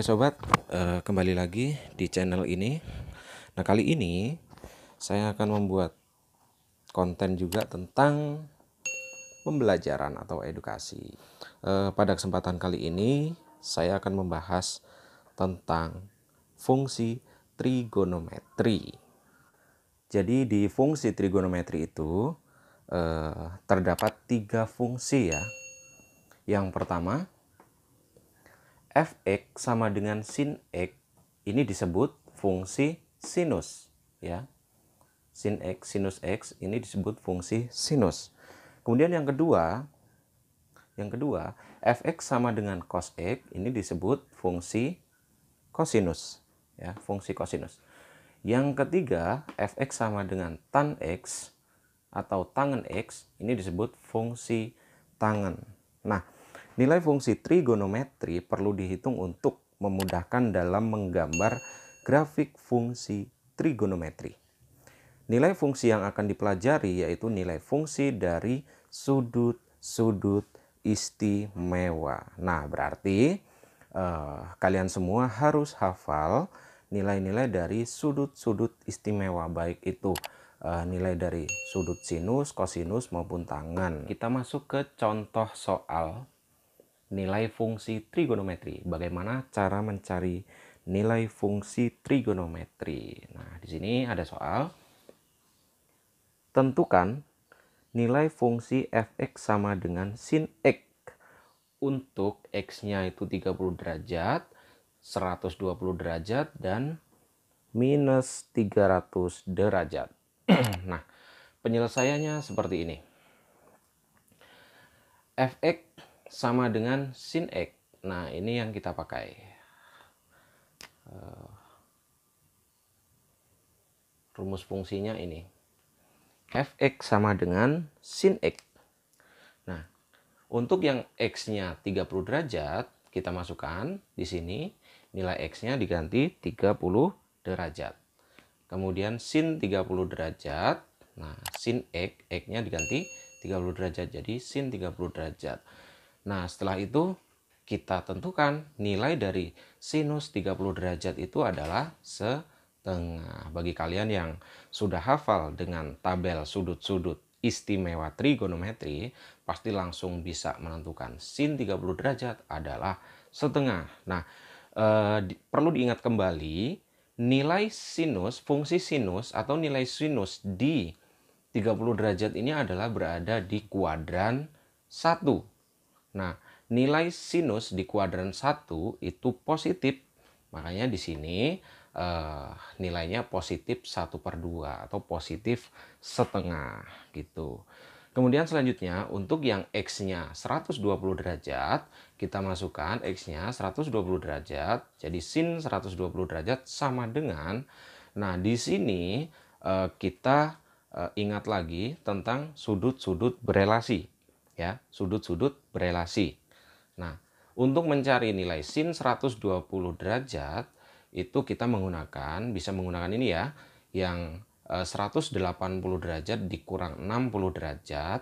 Oke sobat, uh, kembali lagi di channel ini. Nah kali ini saya akan membuat konten juga tentang pembelajaran atau edukasi. Uh, pada kesempatan kali ini saya akan membahas tentang fungsi trigonometri. Jadi di fungsi trigonometri itu uh, terdapat tiga fungsi ya. Yang pertama fx sama dengan sin x ini disebut fungsi sinus ya sin x sinus x ini disebut fungsi sinus kemudian yang kedua yang kedua fx sama dengan cos x ini disebut fungsi kosinus ya fungsi kosinus yang ketiga fx sama dengan tan x atau tangan x ini disebut fungsi tangan nah Nilai fungsi trigonometri perlu dihitung untuk memudahkan dalam menggambar grafik fungsi trigonometri. Nilai fungsi yang akan dipelajari yaitu nilai fungsi dari sudut-sudut istimewa. Nah, berarti eh, kalian semua harus hafal nilai-nilai dari sudut-sudut istimewa, baik itu eh, nilai dari sudut sinus, kosinus, maupun tangan. Kita masuk ke contoh soal nilai fungsi trigonometri. Bagaimana cara mencari nilai fungsi trigonometri? Nah, di sini ada soal tentukan nilai fungsi fx sama dengan sin x untuk x-nya itu 30 derajat, 120 derajat dan minus 300 derajat. nah, penyelesaiannya seperti ini. fx sama dengan sin X. Nah, ini yang kita pakai. Eh, rumus fungsinya ini. fx sama dengan sin x. Nah, untuk yang x-nya 30 derajat, kita masukkan di sini nilai x-nya diganti 30 derajat. Kemudian sin 30 derajat. Nah, sin x, x-nya diganti 30 derajat jadi sin 30 derajat. Nah, setelah itu kita tentukan nilai dari sinus 30 derajat itu adalah setengah. Bagi kalian yang sudah hafal dengan tabel sudut-sudut istimewa trigonometri, pasti langsung bisa menentukan sin 30 derajat adalah setengah. Nah, eh, perlu diingat kembali nilai sinus, fungsi sinus atau nilai sinus di 30 derajat ini adalah berada di kuadran 1 Nah, nilai sinus di kuadran 1 itu positif. Makanya di sini eh, nilainya positif 1 per 2 atau positif setengah gitu. Kemudian selanjutnya untuk yang X-nya 120 derajat, kita masukkan X-nya 120 derajat. Jadi sin 120 derajat sama dengan, nah di sini eh, kita eh, ingat lagi tentang sudut-sudut berelasi ya, sudut-sudut berelasi. Nah, untuk mencari nilai sin 120 derajat itu kita menggunakan bisa menggunakan ini ya, yang 180 eh, derajat dikurang 60 derajat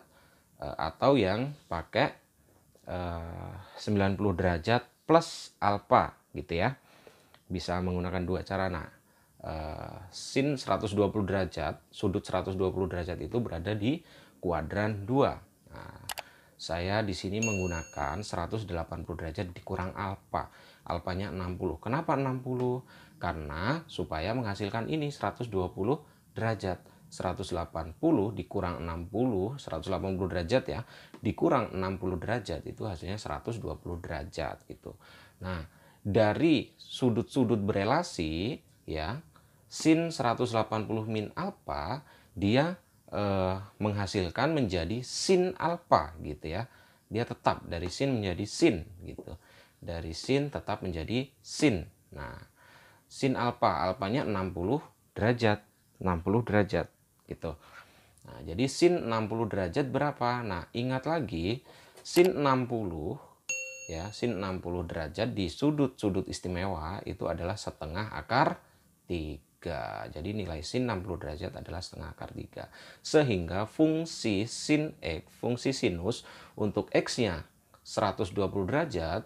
eh, atau yang pakai 90 eh, derajat plus alfa gitu ya. Bisa menggunakan dua cara. Nah, sin 120 derajat, sudut 120 derajat itu berada di kuadran 2. Nah, saya di sini menggunakan 180 derajat dikurang alfa. Alfanya 60. Kenapa 60? Karena supaya menghasilkan ini 120 derajat. 180 dikurang 60, 180 derajat ya, dikurang 60 derajat itu hasilnya 120 derajat gitu. Nah, dari sudut-sudut berelasi ya, sin 180 min alfa dia eh, menghasilkan menjadi sin alfa gitu ya. Dia tetap dari sin menjadi sin gitu. Dari sin tetap menjadi sin. Nah, sin alfa, alfanya 60 derajat, 60 derajat gitu. Nah, jadi sin 60 derajat berapa? Nah, ingat lagi sin 60 ya, sin 60 derajat di sudut-sudut istimewa itu adalah setengah akar 3. 3. Jadi nilai sin 60 derajat adalah setengah akar 3. Sehingga fungsi sin X, fungsi sinus untuk X-nya 120 derajat,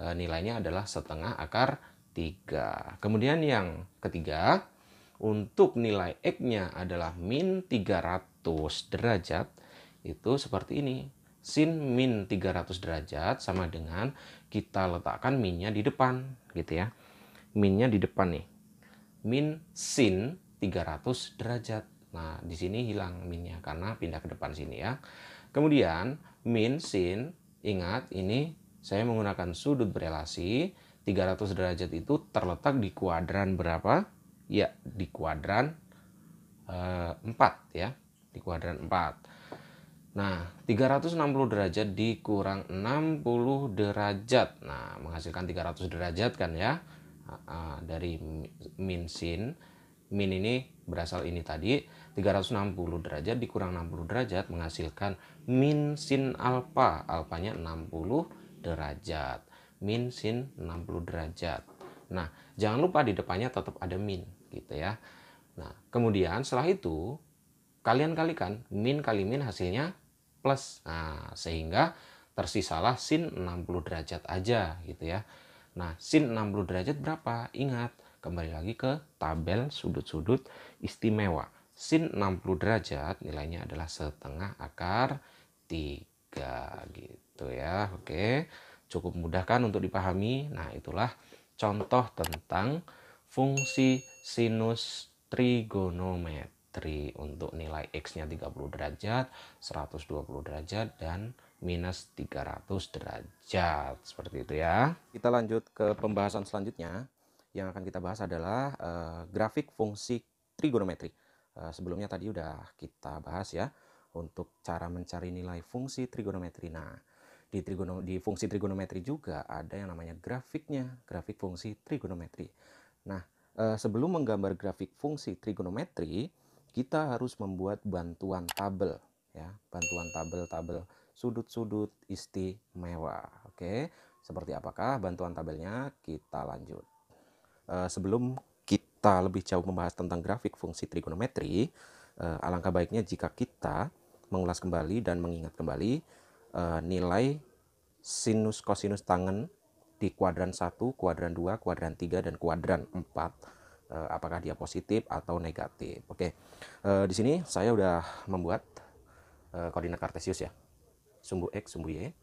eh, nilainya adalah setengah akar 3. Kemudian yang ketiga, untuk nilai X-nya adalah min 300 derajat, itu seperti ini. Sin min 300 derajat sama dengan kita letakkan minnya di depan gitu ya. Minnya di depan nih min sin 300 derajat. Nah, di sini hilang minnya karena pindah ke depan sini ya. Kemudian min sin ingat ini saya menggunakan sudut berelasi 300 derajat itu terletak di kuadran berapa? Ya, di kuadran eh, 4 ya. Di kuadran 4. Nah, 360 derajat dikurang 60 derajat. Nah, menghasilkan 300 derajat kan ya uh, dari min sin min ini berasal ini tadi 360 derajat dikurang 60 derajat menghasilkan min sin alfa alfanya 60 derajat min sin 60 derajat nah jangan lupa di depannya tetap ada min gitu ya nah kemudian setelah itu kalian kalikan min kali min hasilnya plus nah sehingga tersisalah sin 60 derajat aja gitu ya Nah, sin 60 derajat berapa? Ingat, kembali lagi ke tabel sudut-sudut istimewa. Sin 60 derajat nilainya adalah setengah akar 3 gitu ya. Oke, cukup mudah kan untuk dipahami? Nah, itulah contoh tentang fungsi sinus trigonometri untuk nilai x-nya 30 derajat, 120 derajat, dan minus 300 derajat seperti itu ya kita lanjut ke pembahasan selanjutnya yang akan kita bahas adalah uh, grafik fungsi trigonometri uh, sebelumnya tadi udah kita bahas ya untuk cara mencari nilai fungsi trigonometri nah di trigono di fungsi trigonometri juga ada yang namanya grafiknya grafik fungsi trigonometri nah uh, sebelum menggambar grafik fungsi trigonometri kita harus membuat bantuan tabel ya bantuan tabel-tabel sudut-sudut istimewa. Oke, seperti apakah bantuan tabelnya? Kita lanjut. Eh, sebelum kita lebih jauh membahas tentang grafik fungsi trigonometri, eh, alangkah baiknya jika kita mengulas kembali dan mengingat kembali eh, nilai sinus kosinus tangan di kuadran 1, kuadran 2, kuadran 3 dan kuadran 4 apakah dia positif atau negatif. Oke, di sini saya sudah membuat koordinat kartesius ya sumbu X, sumbu Y.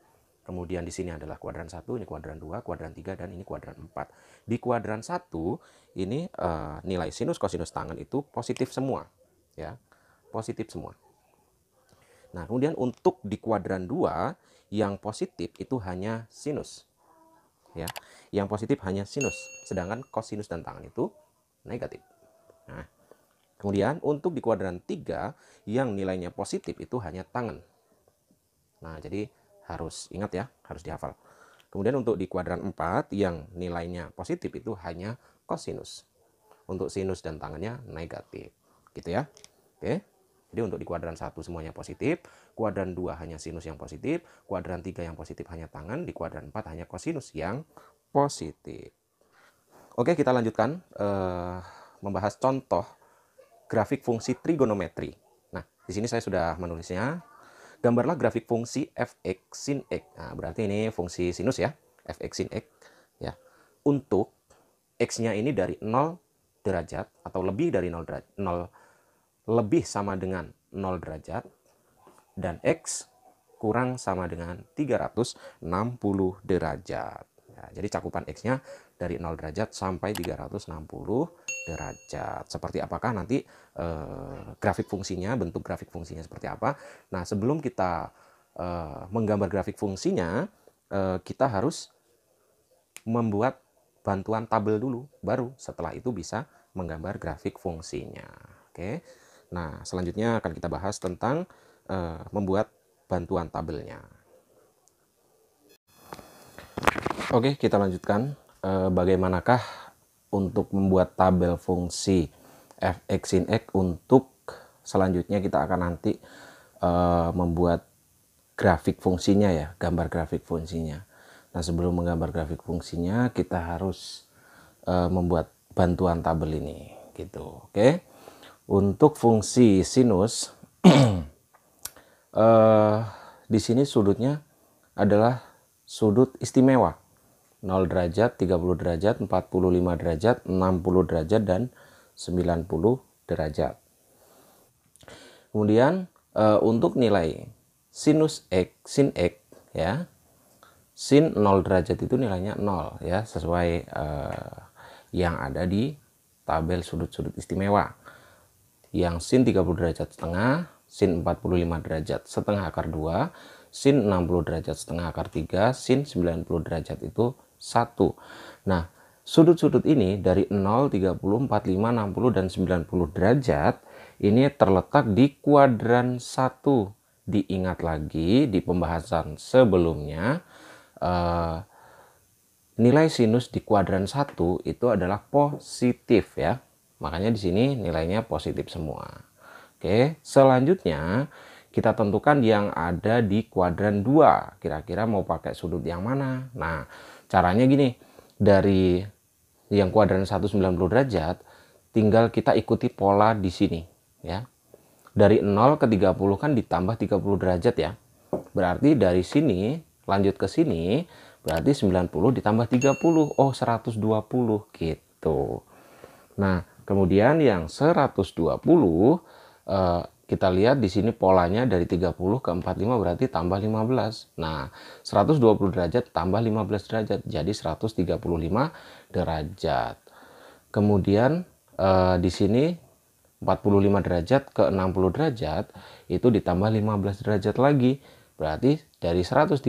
Kemudian di sini adalah kuadran 1, ini kuadran 2, kuadran 3, dan ini kuadran 4. Di kuadran 1, ini uh, nilai sinus kosinus tangan itu positif semua. ya Positif semua. Nah, kemudian untuk di kuadran 2, yang positif itu hanya sinus. ya Yang positif hanya sinus, sedangkan kosinus dan tangan itu negatif. Nah, kemudian untuk di kuadran 3, yang nilainya positif itu hanya tangan Nah, jadi harus ingat ya, harus dihafal. Kemudian untuk di kuadran 4 yang nilainya positif itu hanya kosinus. Untuk sinus dan tangannya negatif. Gitu ya. Oke. Jadi untuk di kuadran 1 semuanya positif, kuadran 2 hanya sinus yang positif, kuadran 3 yang positif hanya tangan, di kuadran 4 hanya kosinus yang positif. Oke, kita lanjutkan uh, membahas contoh grafik fungsi trigonometri. Nah, di sini saya sudah menulisnya Gambarlah grafik fungsi fx sin x. Nah, berarti ini fungsi sinus ya, fx sin x ya. Untuk x-nya ini dari 0 derajat atau lebih dari 0 derajat, 0 lebih sama dengan 0 derajat dan x kurang sama dengan 360 derajat. Ya, jadi cakupan x-nya dari 0 derajat sampai 360 derajat. Seperti apakah nanti eh, grafik fungsinya, bentuk grafik fungsinya seperti apa? Nah, sebelum kita eh, menggambar grafik fungsinya, eh, kita harus membuat bantuan tabel dulu, baru setelah itu bisa menggambar grafik fungsinya. Oke. Nah, selanjutnya akan kita bahas tentang eh, membuat bantuan tabelnya. Oke, kita lanjutkan. Eh, bagaimanakah untuk membuat tabel fungsi fx in x untuk selanjutnya kita akan nanti e, membuat grafik fungsinya ya, gambar grafik fungsinya. Nah, sebelum menggambar grafik fungsinya, kita harus e, membuat bantuan tabel ini gitu. Oke. Untuk fungsi sinus e, di sini sudutnya adalah sudut istimewa. 0 derajat, 30 derajat, 45 derajat, 60 derajat, dan 90 derajat. Kemudian e, untuk nilai sinus X, sin X ya, sin 0 derajat itu nilainya 0 ya, sesuai e, yang ada di tabel sudut-sudut istimewa. Yang sin 30 derajat setengah, sin 45 derajat setengah akar 2, sin 60 derajat setengah akar 3, sin 90 derajat itu 1. Nah, sudut-sudut ini dari 0, 30, 45, 60, dan 90 derajat ini terletak di kuadran 1. Diingat lagi di pembahasan sebelumnya, eh, nilai sinus di kuadran 1 itu adalah positif ya. Makanya di sini nilainya positif semua. Oke, selanjutnya kita tentukan yang ada di kuadran 2. Kira-kira mau pakai sudut yang mana? Nah, Caranya gini, dari yang kuadran 190 derajat, tinggal kita ikuti pola di sini. ya. Dari 0 ke 30 kan ditambah 30 derajat ya. Berarti dari sini, lanjut ke sini, berarti 90 ditambah 30, oh 120 gitu. Nah, kemudian yang 120 eh, kita lihat di sini polanya dari 30 ke 45 berarti tambah 15. Nah, 120 derajat tambah 15 derajat jadi 135 derajat. Kemudian eh, di sini 45 derajat ke 60 derajat itu ditambah 15 derajat lagi. Berarti dari 135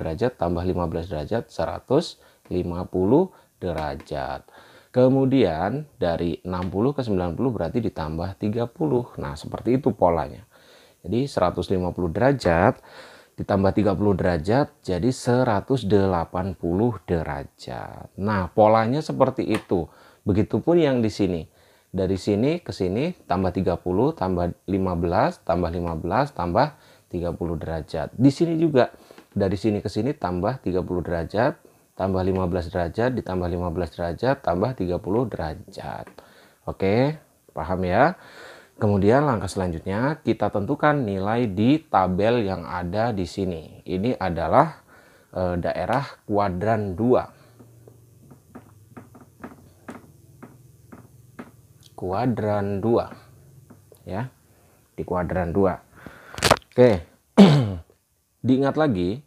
derajat tambah 15 derajat 150 derajat. Kemudian dari 60 ke 90 berarti ditambah 30. Nah, seperti itu polanya. Jadi 150 derajat ditambah 30 derajat jadi 180 derajat. Nah, polanya seperti itu. Begitupun yang di sini. Dari sini ke sini tambah 30, tambah 15, tambah 15, tambah 30 derajat. Di sini juga dari sini ke sini tambah 30 derajat, tambah 15 derajat ditambah 15 derajat tambah 30 derajat oke paham ya kemudian langkah selanjutnya kita tentukan nilai di tabel yang ada di sini ini adalah e, daerah kuadran 2 kuadran 2 ya di kuadran 2 oke diingat lagi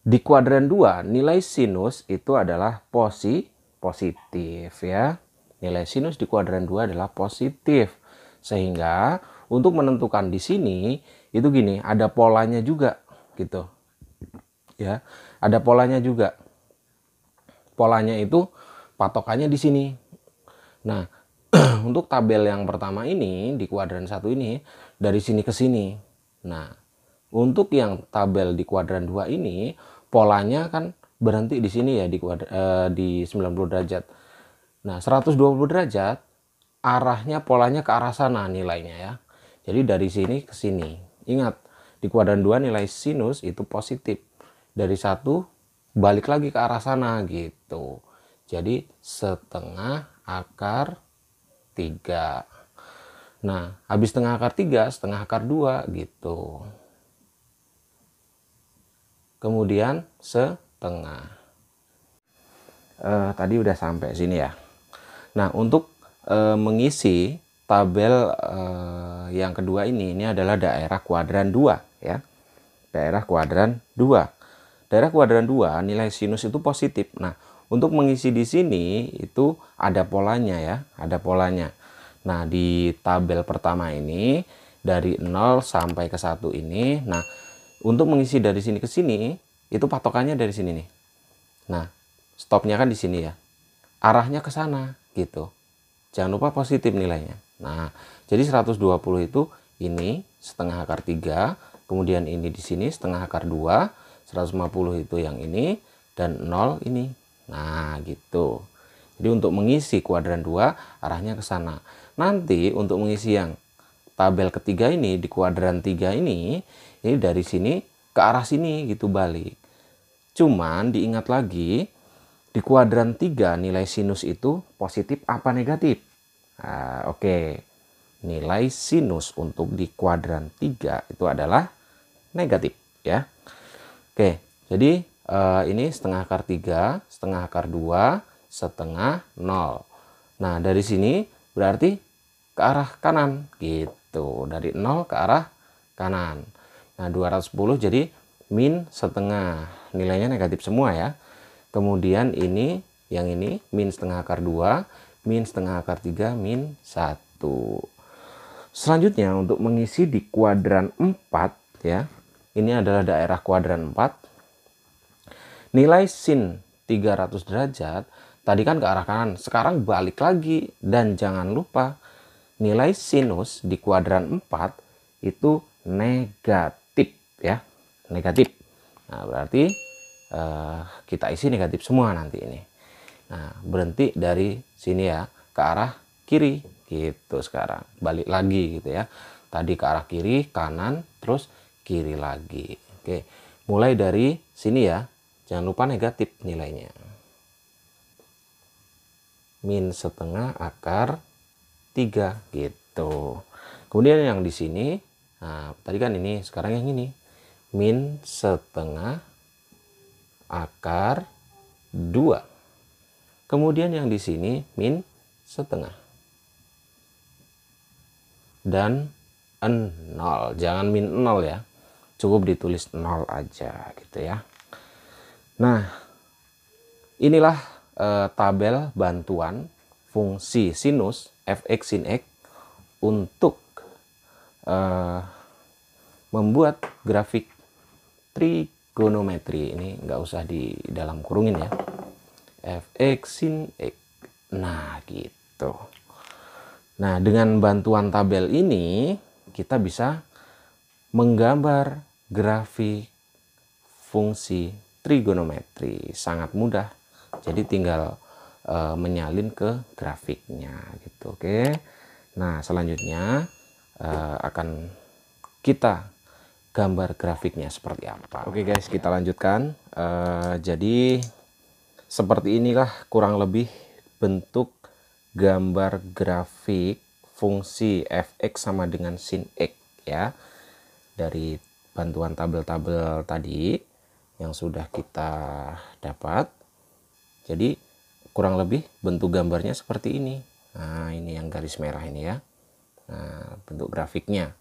di kuadran 2, nilai sinus itu adalah posi positif ya. Nilai sinus di kuadran 2 adalah positif. Sehingga untuk menentukan di sini itu gini, ada polanya juga gitu. Ya, ada polanya juga. Polanya itu patokannya di sini. Nah, untuk tabel yang pertama ini di kuadran satu ini dari sini ke sini. Nah, untuk yang tabel di kuadran 2 ini, polanya kan berhenti di sini ya di kuadra, eh, di 90 derajat. Nah, 120 derajat arahnya polanya ke arah sana nilainya ya. Jadi dari sini ke sini. Ingat, di kuadran 2 nilai sinus itu positif. Dari satu balik lagi ke arah sana gitu. Jadi setengah akar 3. Nah, habis setengah akar 3, setengah akar 2 gitu kemudian setengah. Eh, tadi udah sampai sini ya. Nah, untuk eh, mengisi tabel eh, yang kedua ini, ini adalah daerah kuadran 2 ya. Daerah kuadran 2. Daerah kuadran 2 nilai sinus itu positif. Nah, untuk mengisi di sini itu ada polanya ya, ada polanya. Nah, di tabel pertama ini dari 0 sampai ke 1 ini, nah untuk mengisi dari sini ke sini itu patokannya dari sini nih nah stopnya kan di sini ya arahnya ke sana gitu jangan lupa positif nilainya nah jadi 120 itu ini setengah akar 3 kemudian ini di sini setengah akar 2 150 itu yang ini dan 0 ini nah gitu jadi untuk mengisi kuadran 2 arahnya ke sana nanti untuk mengisi yang tabel ketiga ini di kuadran tiga ini ini dari sini ke arah sini gitu balik. Cuman diingat lagi di kuadran tiga nilai sinus itu positif apa negatif? Nah, oke. Nilai sinus untuk di kuadran tiga itu adalah negatif ya. Oke, jadi uh, ini setengah akar tiga setengah akar dua setengah nol. Nah, dari sini berarti ke arah kanan gitu. Tuh, gitu. dari 0 ke arah kanan. Nah, 210 jadi min setengah. Nilainya negatif semua ya. Kemudian ini, yang ini, min setengah akar 2, min setengah akar 3, min 1. Selanjutnya, untuk mengisi di kuadran 4, ya, ini adalah daerah kuadran 4. Nilai sin 300 derajat, tadi kan ke arah kanan, sekarang balik lagi. Dan jangan lupa nilai sinus di kuadran 4 itu negatif ya. Negatif. Nah, berarti eh, kita isi negatif semua nanti ini. Nah, berhenti dari sini ya ke arah kiri gitu sekarang. Balik lagi gitu ya. Tadi ke arah kiri, kanan, terus kiri lagi. Oke. Mulai dari sini ya. Jangan lupa negatif nilainya. Min setengah akar tiga gitu kemudian yang di sini nah, tadi kan ini sekarang yang ini min setengah akar 2 kemudian yang di sini min setengah dan 0 jangan min 0 ya cukup ditulis 0 aja gitu ya nah inilah e, tabel bantuan fungsi sinus fx sin x untuk uh, membuat grafik trigonometri ini nggak usah di dalam kurungin ya fx sin x nah gitu nah dengan bantuan tabel ini kita bisa menggambar grafik fungsi trigonometri sangat mudah jadi tinggal e, menyalin ke grafiknya gitu oke nah selanjutnya e, akan kita gambar grafiknya seperti apa oke guys kita ya. lanjutkan e, jadi seperti inilah kurang lebih bentuk gambar grafik fungsi fx sama dengan sin x ya dari bantuan tabel-tabel tadi yang sudah kita dapat jadi kurang lebih bentuk gambarnya seperti ini. Nah, ini yang garis merah ini ya. Nah, bentuk grafiknya.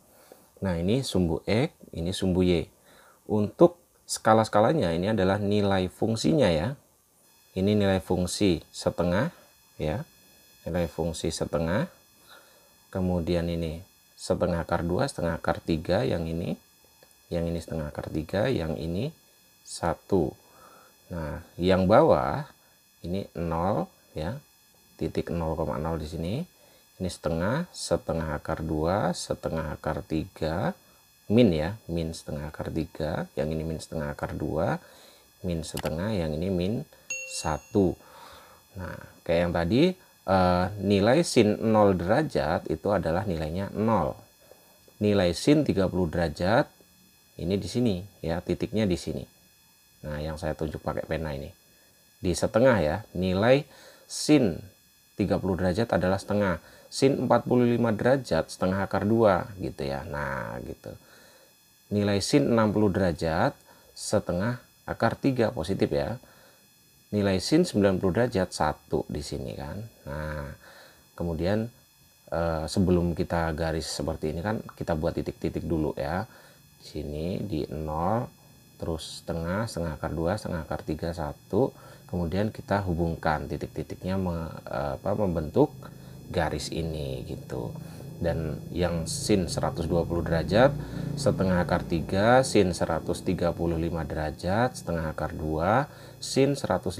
Nah, ini sumbu X, ini sumbu Y. Untuk skala-skalanya ini adalah nilai fungsinya ya. Ini nilai fungsi setengah ya. Nilai fungsi setengah. Kemudian ini setengah akar 2, setengah akar 3 yang ini. Yang ini setengah akar 3, yang ini 1. Nah, yang bawah ini 0 ya titik 0,0 di sini ini setengah setengah akar 2 setengah akar 3 min ya min setengah akar 3 yang ini min setengah akar 2 min setengah yang ini min 1 nah kayak yang tadi eh, nilai sin 0 derajat itu adalah nilainya 0 nilai sin 30 derajat ini di sini ya titiknya di sini nah yang saya tunjuk pakai pena ini di setengah ya. Nilai sin 30 derajat adalah setengah. Sin 45 derajat setengah akar 2 gitu ya. Nah gitu. Nilai sin 60 derajat setengah akar 3 positif ya. Nilai sin 90 derajat 1 di sini kan. Nah kemudian eh, sebelum kita garis seperti ini kan kita buat titik-titik dulu ya sini di 0 terus setengah setengah akar 2 setengah akar 3 1 kemudian kita hubungkan titik-titiknya me, eh, membentuk garis ini gitu dan yang sin 120 derajat setengah akar 3 sin 135 derajat setengah akar 2 sin 150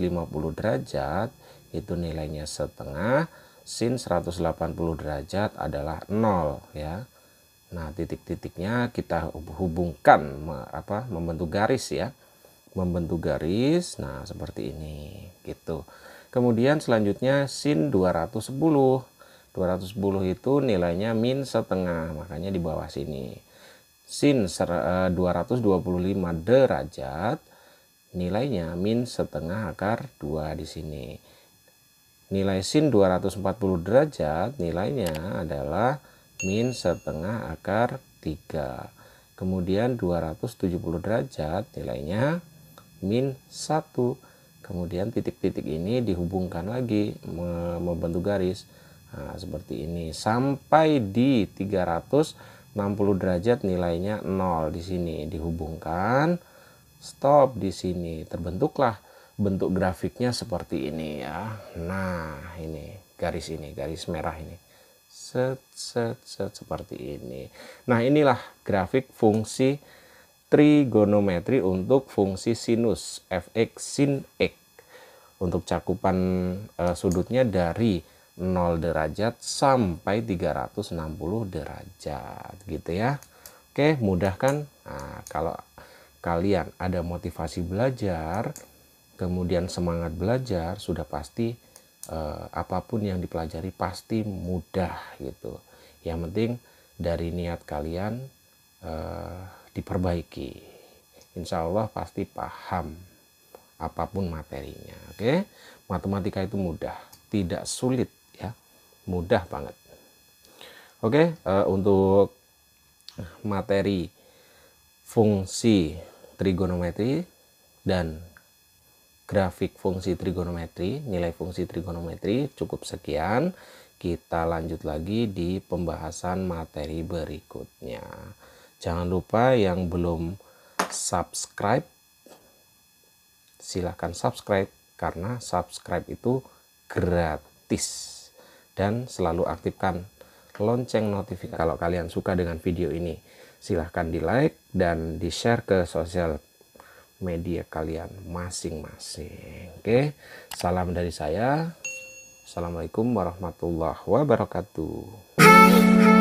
derajat itu nilainya setengah sin 180 derajat adalah 0 ya Nah titik-titiknya kita hubungkan apa membentuk garis ya membentuk garis. Nah, seperti ini gitu. Kemudian selanjutnya sin 210. 210 itu nilainya min setengah, makanya di bawah sini. Sin 225 eh, derajat nilainya min setengah akar 2 di sini. Nilai sin 240 derajat nilainya adalah min setengah akar 3. Kemudian 270 derajat nilainya min 1 kemudian titik-titik ini dihubungkan lagi membentuk garis nah, seperti ini sampai di 360 derajat nilainya 0 di sini dihubungkan stop di sini terbentuklah bentuk grafiknya seperti ini ya nah ini garis ini garis merah ini set set set seperti ini nah inilah grafik fungsi trigonometri untuk fungsi sinus fx sin x untuk cakupan uh, sudutnya dari 0 derajat sampai 360 derajat gitu ya. Oke, mudah kan? Nah, kalau kalian ada motivasi belajar, kemudian semangat belajar, sudah pasti eh, apapun yang dipelajari pasti mudah gitu. Yang penting dari niat kalian eh, diperbaiki insya Allah pasti paham apapun materinya oke matematika itu mudah tidak sulit ya mudah banget oke eh, untuk materi fungsi trigonometri dan grafik fungsi trigonometri, nilai fungsi trigonometri cukup sekian. Kita lanjut lagi di pembahasan materi berikutnya. Jangan lupa yang belum subscribe, silahkan subscribe karena subscribe itu gratis. Dan selalu aktifkan lonceng notifikasi. Kalau kalian suka dengan video ini, silahkan di like dan di share ke sosial media kalian masing-masing. Oke, salam dari saya. Assalamualaikum warahmatullahi wabarakatuh.